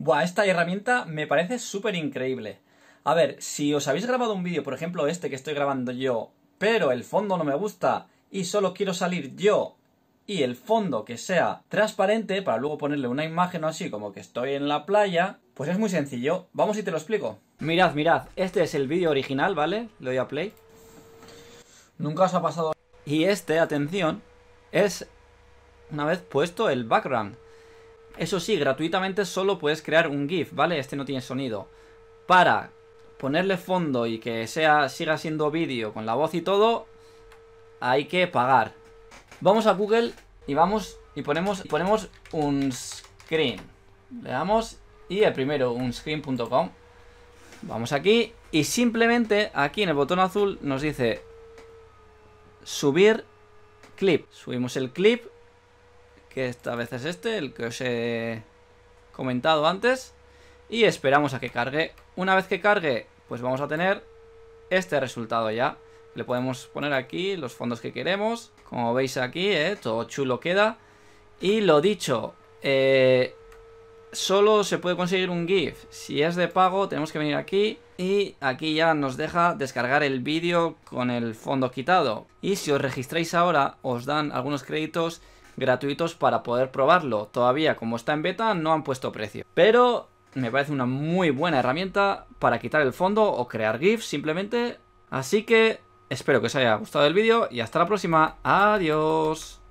Buah, esta herramienta me parece súper increíble. A ver, si os habéis grabado un vídeo, por ejemplo este que estoy grabando yo, pero el fondo no me gusta y solo quiero salir yo y el fondo que sea transparente para luego ponerle una imagen o así como que estoy en la playa, pues es muy sencillo. Vamos y te lo explico. Mirad, mirad, este es el vídeo original, ¿vale? Le doy a play. Nunca os ha pasado... Y este, atención, es una vez puesto el background. Eso sí, gratuitamente solo puedes crear un GIF, ¿vale? Este no tiene sonido. Para ponerle fondo y que sea siga siendo vídeo con la voz y todo, hay que pagar. Vamos a Google y vamos y ponemos, ponemos un screen. Le damos y el primero, unscreen.com, Vamos aquí y simplemente aquí en el botón azul nos dice subir clip. Subimos el clip que esta vez es este, el que os he comentado antes. Y esperamos a que cargue. Una vez que cargue, pues vamos a tener este resultado ya. Le podemos poner aquí los fondos que queremos. Como veis aquí, eh, todo chulo queda. Y lo dicho, eh, solo se puede conseguir un GIF. Si es de pago, tenemos que venir aquí. Y aquí ya nos deja descargar el vídeo con el fondo quitado. Y si os registráis ahora, os dan algunos créditos gratuitos para poder probarlo. Todavía, como está en beta, no han puesto precio. Pero me parece una muy buena herramienta para quitar el fondo o crear GIFs simplemente. Así que espero que os haya gustado el vídeo y hasta la próxima. Adiós.